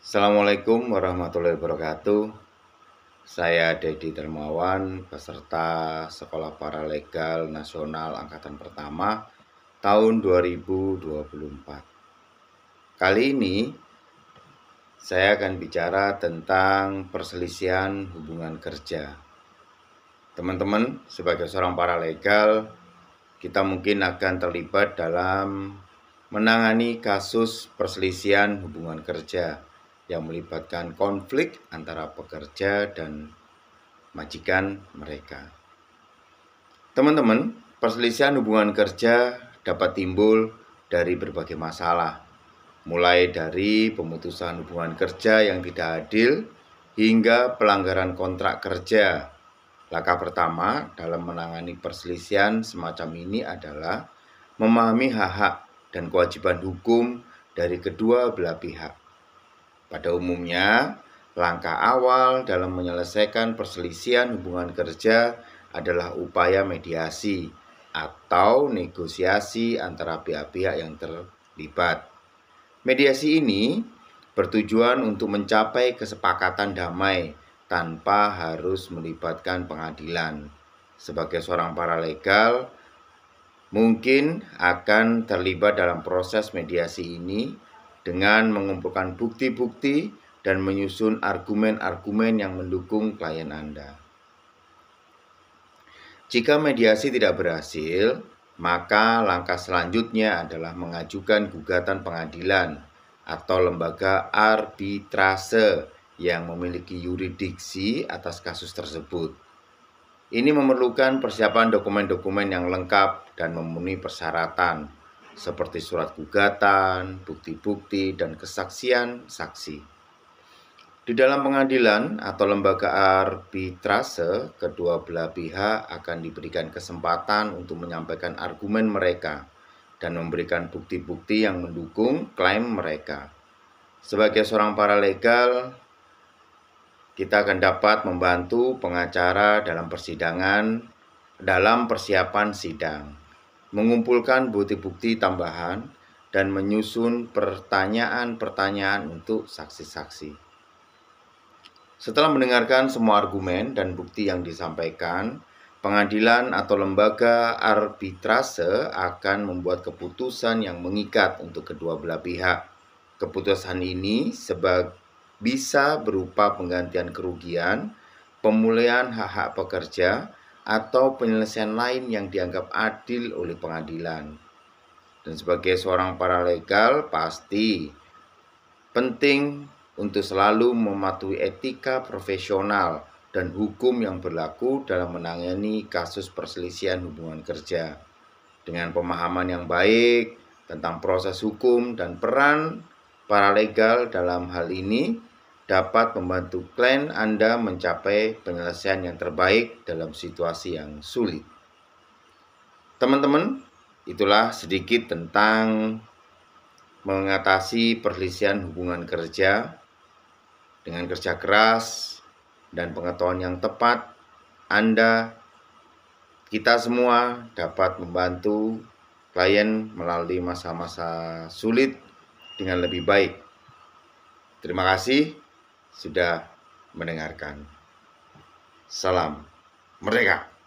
Assalamualaikum warahmatullahi wabarakatuh. Saya Dedi Termawan, peserta Sekolah Paralegal Nasional Angkatan Pertama tahun 2024. Kali ini saya akan bicara tentang perselisihan hubungan kerja. Teman-teman, sebagai seorang paralegal, kita mungkin akan terlibat dalam menangani kasus perselisihan hubungan kerja yang melibatkan konflik antara pekerja dan majikan mereka. Teman-teman, perselisihan hubungan kerja dapat timbul dari berbagai masalah, mulai dari pemutusan hubungan kerja yang tidak adil hingga pelanggaran kontrak kerja. Langkah pertama dalam menangani perselisihan semacam ini adalah memahami hak-hak dan kewajiban hukum dari kedua belah pihak. Pada umumnya, langkah awal dalam menyelesaikan perselisihan hubungan kerja adalah upaya mediasi atau negosiasi antara pihak-pihak yang terlibat. Mediasi ini bertujuan untuk mencapai kesepakatan damai tanpa harus melibatkan pengadilan. Sebagai seorang paralegal, mungkin akan terlibat dalam proses mediasi ini dengan mengumpulkan bukti-bukti dan menyusun argumen-argumen yang mendukung klien Anda. Jika mediasi tidak berhasil, maka langkah selanjutnya adalah mengajukan gugatan pengadilan atau lembaga arbitrase yang memiliki yuridiksi atas kasus tersebut. Ini memerlukan persiapan dokumen-dokumen yang lengkap dan memenuhi persyaratan seperti surat gugatan, bukti-bukti, dan kesaksian saksi. Di dalam pengadilan atau lembaga arbitrase, kedua belah pihak akan diberikan kesempatan untuk menyampaikan argumen mereka dan memberikan bukti-bukti yang mendukung klaim mereka. Sebagai seorang paralegal, kita akan dapat membantu pengacara dalam persidangan dalam persiapan sidang mengumpulkan bukti-bukti tambahan, dan menyusun pertanyaan-pertanyaan untuk saksi-saksi. Setelah mendengarkan semua argumen dan bukti yang disampaikan, pengadilan atau lembaga arbitrase akan membuat keputusan yang mengikat untuk kedua belah pihak. Keputusan ini sebab bisa berupa penggantian kerugian, pemulihan hak-hak pekerja, atau penyelesaian lain yang dianggap adil oleh pengadilan. Dan sebagai seorang paralegal pasti penting untuk selalu mematuhi etika profesional dan hukum yang berlaku dalam menangani kasus perselisihan hubungan kerja. Dengan pemahaman yang baik tentang proses hukum dan peran paralegal dalam hal ini, dapat membantu klien Anda mencapai penyelesaian yang terbaik dalam situasi yang sulit. Teman-teman, itulah sedikit tentang mengatasi perselisihan hubungan kerja dengan kerja keras dan pengetahuan yang tepat Anda kita semua dapat membantu klien melalui masa-masa sulit dengan lebih baik. Terima kasih sudah mendengarkan. Salam merdeka